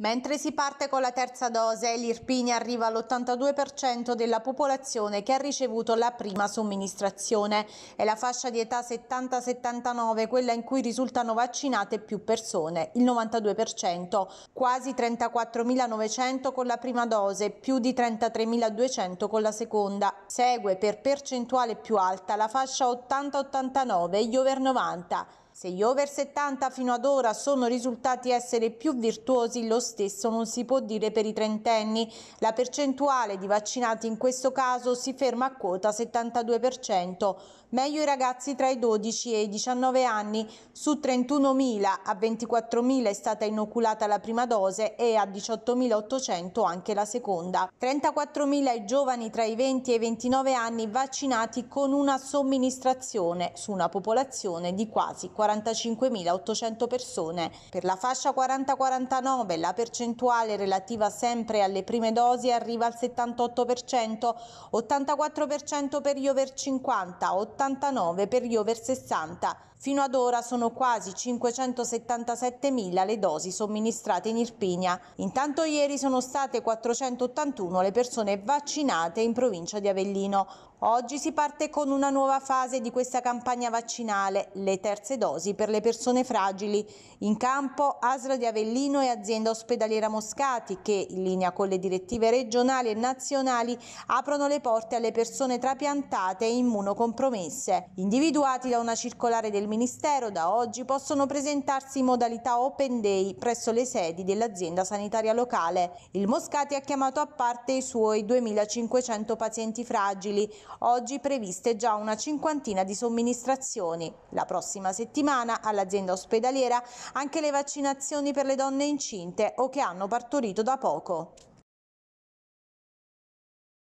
Mentre si parte con la terza dose, l'Irpini arriva all'82% della popolazione che ha ricevuto la prima somministrazione e la fascia di età 70-79 quella in cui risultano vaccinate più persone, il 92%, quasi 34.900 con la prima dose, più di 33.200 con la seconda. Segue per percentuale più alta la fascia 80-89 e gli over 90. Se gli over 70 fino ad ora sono risultati essere più virtuosi, lo stesso non si può dire per i trentenni. La percentuale di vaccinati in questo caso si ferma a quota 72%, meglio i ragazzi tra i 12 e i 19 anni. Su 31.000 a 24.000 è stata inoculata la prima dose e a 18.800 anche la seconda. 34.000 i giovani tra i 20 e i 29 anni vaccinati con una somministrazione su una popolazione di quasi 40.000. 45.800 persone. Per la fascia 40-49 la percentuale relativa sempre alle prime dosi arriva al 78%, 84% per gli over 50, 89% per gli over 60. Fino ad ora sono quasi 577.000 le dosi somministrate in Irpinia. Intanto ieri sono state 481 le persone vaccinate in provincia di Avellino. Oggi si parte con una nuova fase di questa campagna vaccinale, le terze dosi per le persone fragili. In campo ASRA di Avellino e azienda ospedaliera Moscati che, in linea con le direttive regionali e nazionali, aprono le porte alle persone trapiantate e immunocompromesse. Individuati da una circolare del Ministero da oggi possono presentarsi in modalità open day presso le sedi dell'azienda sanitaria locale. Il Moscati ha chiamato a parte i suoi 2.500 pazienti fragili. Oggi previste già una cinquantina di somministrazioni. La prossima settimana all'azienda ospedaliera anche le vaccinazioni per le donne incinte o che hanno partorito da poco.